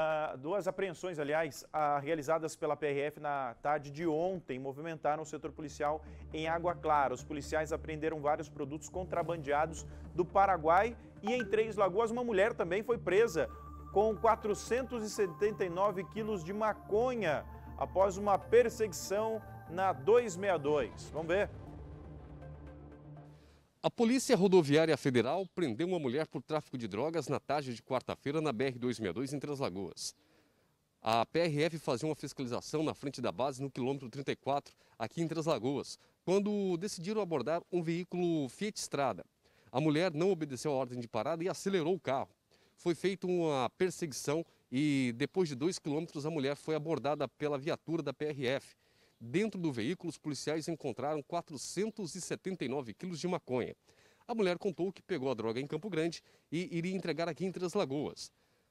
Ah, duas apreensões, aliás, ah, realizadas pela PRF na tarde de ontem, movimentaram o setor policial em Água Clara. Os policiais apreenderam vários produtos contrabandeados do Paraguai e em Três Lagoas uma mulher também foi presa com 479 quilos de maconha após uma perseguição na 262. Vamos ver a Polícia Rodoviária Federal prendeu uma mulher por tráfico de drogas na tarde de quarta-feira na BR-262 em Três Lagoas. A PRF fazia uma fiscalização na frente da base no quilômetro 34, aqui em Três Lagoas, quando decidiram abordar um veículo Fiat Strada. A mulher não obedeceu a ordem de parada e acelerou o carro. Foi feita uma perseguição e, depois de dois quilômetros, a mulher foi abordada pela viatura da PRF. Dentro do veículo, os policiais encontraram 479 quilos de maconha. A mulher contou que pegou a droga em Campo Grande e iria entregar aqui em Três Lagoas.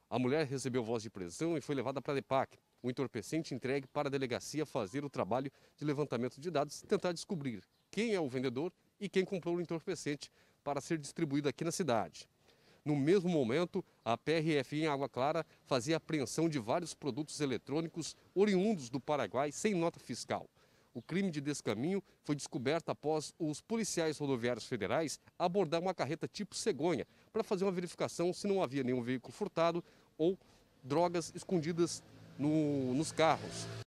A mulher recebeu voz de prisão e foi levada para a DEPAC. O entorpecente entregue para a delegacia fazer o trabalho de levantamento de dados e tentar descobrir quem é o vendedor e quem comprou o entorpecente para ser distribuído aqui na cidade. No mesmo momento, a PRF em Água Clara fazia apreensão de vários produtos eletrônicos oriundos do Paraguai sem nota fiscal. O crime de descaminho foi descoberto após os policiais rodoviários federais abordar uma carreta tipo cegonha para fazer uma verificação se não havia nenhum veículo furtado ou drogas escondidas no, nos carros.